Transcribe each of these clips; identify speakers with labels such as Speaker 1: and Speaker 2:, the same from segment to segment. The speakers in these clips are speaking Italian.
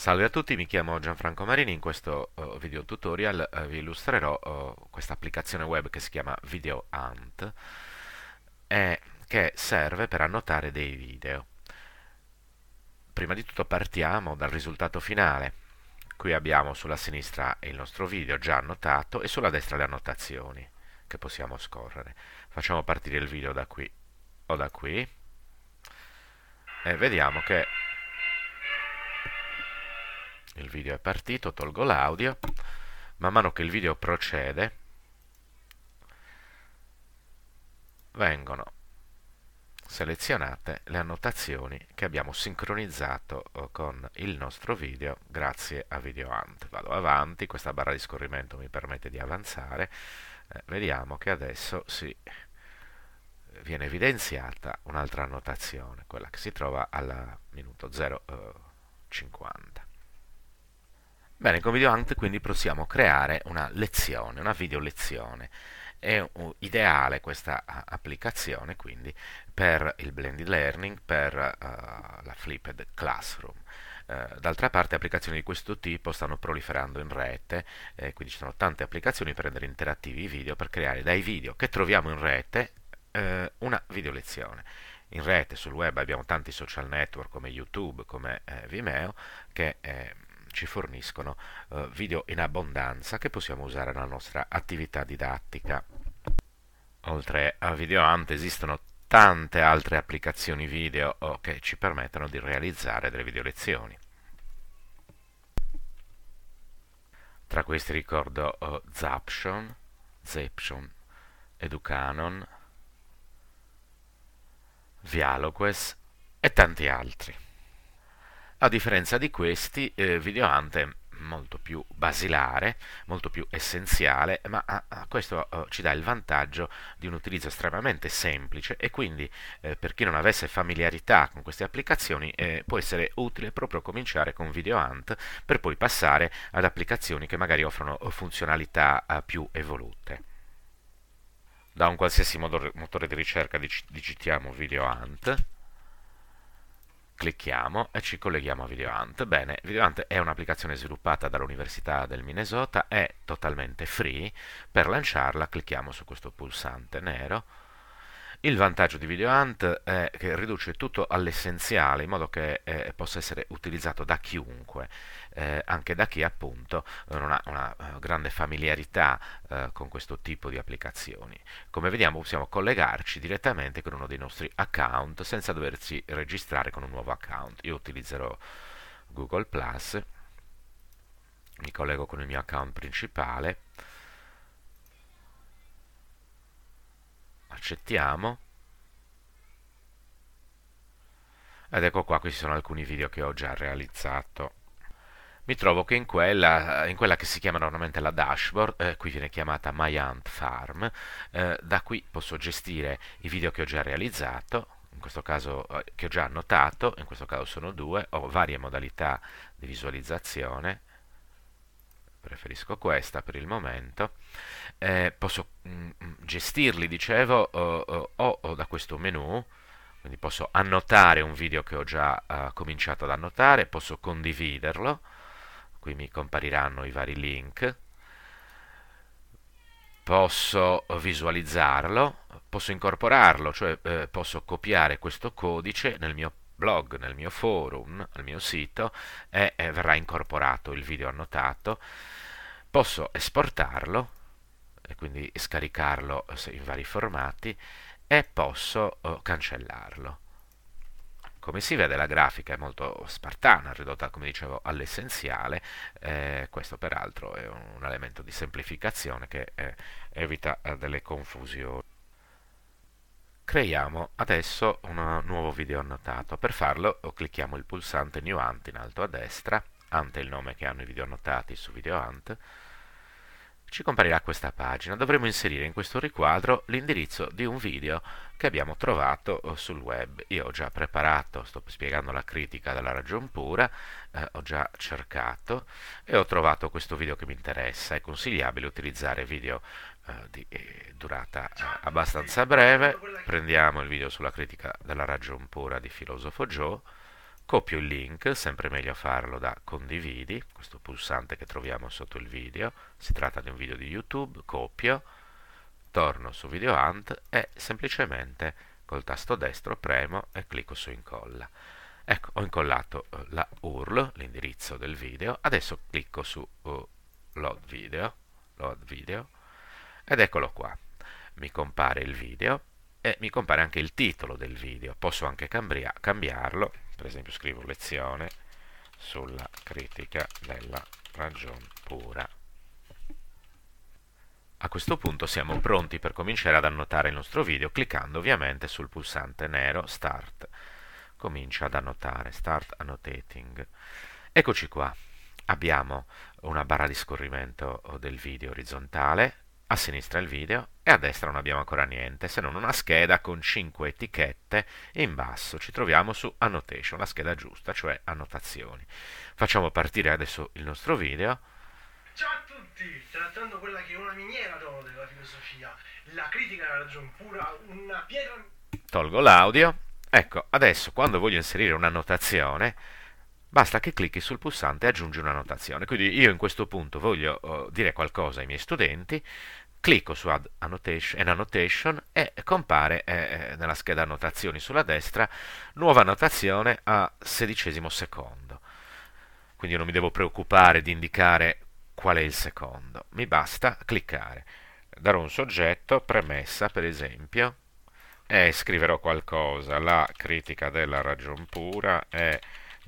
Speaker 1: Salve a tutti, mi chiamo Gianfranco Marini, in questo uh, video tutorial uh, vi illustrerò uh, questa applicazione web che si chiama Video Hunt e che serve per annotare dei video. Prima di tutto partiamo dal risultato finale. Qui abbiamo sulla sinistra il nostro video già annotato e sulla destra le annotazioni che possiamo scorrere. Facciamo partire il video da qui o da qui e vediamo che il video è partito, tolgo l'audio, man mano che il video procede vengono selezionate le annotazioni che abbiamo sincronizzato eh, con il nostro video grazie a VideoAnt. Vado avanti, questa barra di scorrimento mi permette di avanzare, eh, vediamo che adesso si eh, viene evidenziata un'altra annotazione, quella che si trova al minuto 0,50. Eh, Bene, con Video VideoHunt quindi possiamo creare una lezione, una video lezione. È ideale questa applicazione quindi per il blended learning, per uh, la flipped classroom. Eh, d'altra parte applicazioni di questo tipo stanno proliferando in rete, eh, quindi ci sono tante applicazioni per rendere interattivi i video, per creare dai video che troviamo in rete eh, una video lezione in rete sul web abbiamo tanti social network come YouTube, come eh, Vimeo che eh, ci forniscono eh, video in abbondanza che possiamo usare nella nostra attività didattica. Oltre a VideoAnt esistono tante altre applicazioni video che ci permettono di realizzare delle video lezioni. Tra questi ricordo uh, Zaption, Zaption, Educanon, Vialoques e tanti altri. A differenza di questi, eh, Video Hunt molto più basilare, molto più essenziale, ma ah, ah, questo oh, ci dà il vantaggio di un utilizzo estremamente semplice e quindi eh, per chi non avesse familiarità con queste applicazioni eh, può essere utile proprio cominciare con Video Hunt per poi passare ad applicazioni che magari offrono eh, funzionalità eh, più evolute da un qualsiasi motore di ricerca digitiamo Video Hunt clicchiamo e ci colleghiamo a VideoHunt. Bene, VideoHunt è un'applicazione sviluppata dall'Università del Minnesota, è totalmente free. Per lanciarla clicchiamo su questo pulsante nero il vantaggio di Video è che riduce tutto all'essenziale in modo che eh, possa essere utilizzato da chiunque, eh, anche da chi appunto non ha una eh, grande familiarità eh, con questo tipo di applicazioni. Come vediamo possiamo collegarci direttamente con uno dei nostri account senza doversi registrare con un nuovo account. Io utilizzerò Google Plus, mi collego con il mio account principale accettiamo ed ecco qua questi sono alcuni video che ho già realizzato mi trovo che in quella, in quella che si chiama normalmente la dashboard, eh, qui viene chiamata My Hunt Farm, eh, da qui posso gestire i video che ho già realizzato, in questo caso eh, che ho già annotato, in questo caso sono due, ho varie modalità di visualizzazione, preferisco questa per il momento, eh, posso mh, mm, mm, gestirli, dicevo, o, o, o, da questo menu, quindi posso annotare un video che ho già uh, cominciato ad annotare, posso condividerlo, qui mi compariranno i vari link, posso visualizzarlo, posso incorporarlo, cioè eh, posso copiare questo codice nel mio blog, nel mio forum, al mio sito e, e verrà incorporato il video annotato. Posso esportarlo e quindi scaricarlo eh, in vari formati e posso oh, cancellarlo. Come si vede la grafica è molto spartana, ridotta come dicevo all'essenziale, eh, questo peraltro è un elemento di semplificazione che eh, evita eh, delle confusioni. Creiamo adesso un nuovo video annotato. Per farlo clicchiamo il pulsante New Ant in alto a destra, Ant è il nome che hanno i video annotati su Video Ant, ci comparirà questa pagina. Dovremo inserire in questo riquadro l'indirizzo di un video che abbiamo trovato eh, sul web. Io ho già preparato, sto spiegando la critica della ragion pura, eh, ho già cercato e ho trovato questo video che mi interessa. È consigliabile utilizzare video eh, di eh, durata eh, abbastanza breve. Prendiamo il video sulla critica della ragion pura di Filosofo Joe copio il link, sempre meglio farlo da condividi, questo pulsante che troviamo sotto il video, si tratta di un video di YouTube, copio, torno su Video Hunt e semplicemente col tasto destro premo e clicco su incolla. Ecco, ho incollato eh, la URL, l'indirizzo del video, adesso clicco su uh, load, video, load video ed eccolo qua. Mi compare il video e mi compare anche il titolo del video, posso anche cambia cambiarlo per esempio scrivo lezione sulla critica della ragion pura. A questo punto siamo pronti per cominciare ad annotare il nostro video cliccando ovviamente sul pulsante nero Start. Comincia ad annotare, Start Annotating. Eccoci qua, abbiamo una barra di scorrimento del video orizzontale a sinistra il video e a destra non abbiamo ancora niente se non una scheda con 5 etichette e in basso ci troviamo su annotation, la scheda giusta, cioè annotazioni. Facciamo partire adesso il nostro video. Ciao a tutti, trattando quella che è una miniera d'oro della filosofia, la critica alla ragione pura, una pietra... Tolgo l'audio. Ecco, adesso quando voglio inserire un'annotazione, Basta che clicchi sul pulsante aggiungi una notazione. Quindi io in questo punto voglio uh, dire qualcosa ai miei studenti, Clicco su Add annotation, an Annotation e compare eh, eh, nella scheda annotazioni sulla destra nuova annotazione a sedicesimo secondo. Quindi non mi devo preoccupare di indicare qual è il secondo, mi basta cliccare. Darò un soggetto, premessa per esempio, e scriverò qualcosa. La critica della ragion pura è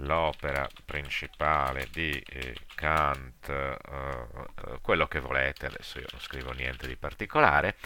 Speaker 1: l'opera principale di eh, Kant eh, quello che volete, adesso io non scrivo niente di particolare.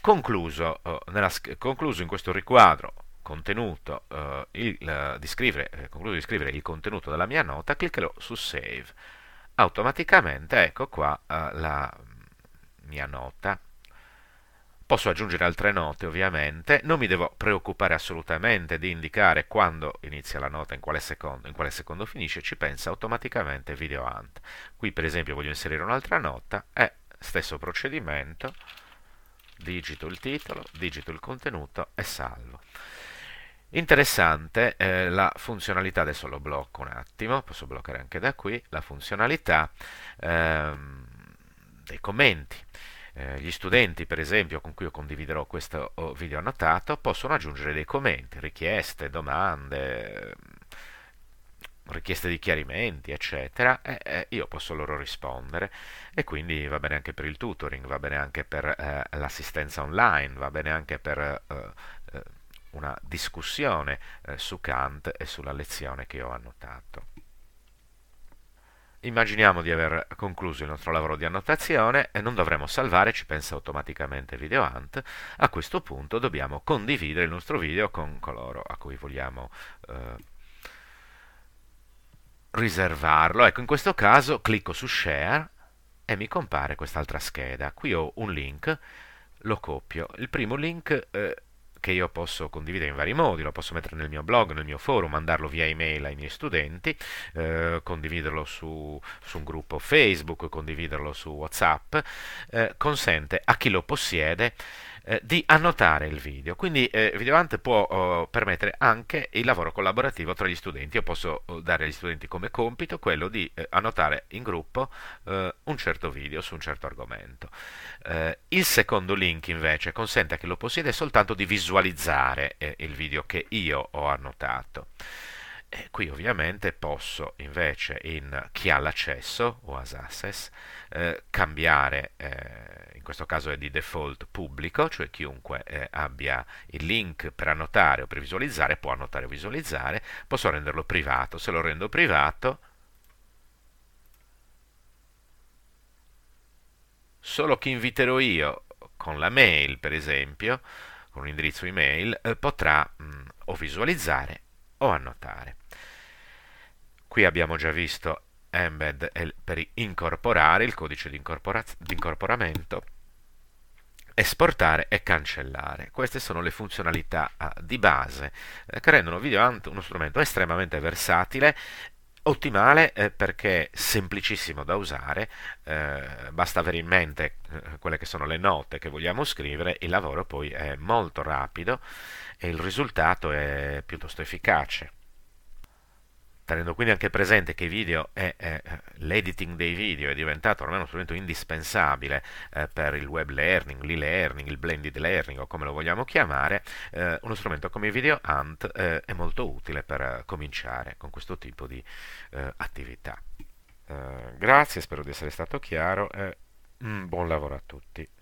Speaker 1: Concluso, eh, nella, concluso in questo riquadro contenuto, eh, il, eh, di scrivere, eh, concluso di scrivere il contenuto della mia nota, cliccherò su Save. Automaticamente ecco qua eh, la mm, mia nota Posso aggiungere altre note ovviamente, non mi devo preoccupare assolutamente di indicare quando inizia la nota, in quale secondo, in quale secondo finisce, ci pensa automaticamente VideoAnt. Qui per esempio voglio inserire un'altra nota, è stesso procedimento, digito il titolo, digito il contenuto e salvo. Interessante eh, la funzionalità, adesso lo blocco un attimo, posso bloccare anche da qui, la funzionalità ehm, dei commenti. Eh, gli studenti, per esempio, con cui io condividerò questo oh, video annotato, possono aggiungere dei commenti, richieste, domande, mm, richieste di chiarimenti, eccetera, e, eh, io posso loro rispondere e quindi va bene anche per il tutoring, va bene anche per eh, l'assistenza online, va bene anche per eh, eh, una discussione su Kant e sulla lezione che ho annotato. Immaginiamo di aver concluso il nostro lavoro di annotazione e non dovremo salvare, ci pensa automaticamente VideoHunt. A questo punto dobbiamo condividere il nostro video con coloro a cui vogliamo eh, riservarlo. Ecco, in questo caso clicco su Share e mi compare quest'altra scheda. Qui ho un link, lo copio. Il primo link eh, che io posso condividere in vari modi, lo posso mettere nel mio blog, nel mio forum, mandarlo via email ai miei studenti, eh, condividerlo su, su, un gruppo Facebook, condividerlo su WhatsApp, eh, consente a chi lo possiede eh, di annotare il video. Quindi eh, Videovant può oh, permettere anche il lavoro collaborativo tra gli studenti. Io posso oh, dare agli studenti come compito quello di eh, annotare in gruppo eh, un certo video su un certo argomento. Eh, il secondo link invece consente a chi lo possiede soltanto di visualizzare il video che io ho annotato. E qui ovviamente posso invece in chi ha l'accesso, o as access, eh, cambiare eh, questo caso è di default pubblico, cioè chiunque eh, abbia il link per annotare o per visualizzare può annotare o visualizzare, posso renderlo privato, se lo rendo privato solo chi inviterò io con la mail per esempio, con un indirizzo email, eh, potrà mh, mm, o visualizzare o annotare. Qui abbiamo già visto embed per incorporare il codice di, di incorporamento esportare e cancellare. Queste sono le funzionalità ah, di base eh, che rendono VideoAnt uno strumento estremamente versatile ottimale eh, perché semplicissimo da usare, eh, basta avere in mente eh, quelle che sono le note che vogliamo scrivere, il lavoro poi è molto rapido e il risultato è piuttosto efficace tenendo quindi anche presente che video è, è, l'editing dei video è diventato ormai uno strumento indispensabile eh, per il web learning, l'e-learning, il blended learning o come lo vogliamo chiamare, eh, uno strumento come Video Hunt eh, è molto utile per eh, cominciare con questo tipo di eh, attività. Eh, grazie, spero di essere stato chiaro e mm, buon lavoro a tutti.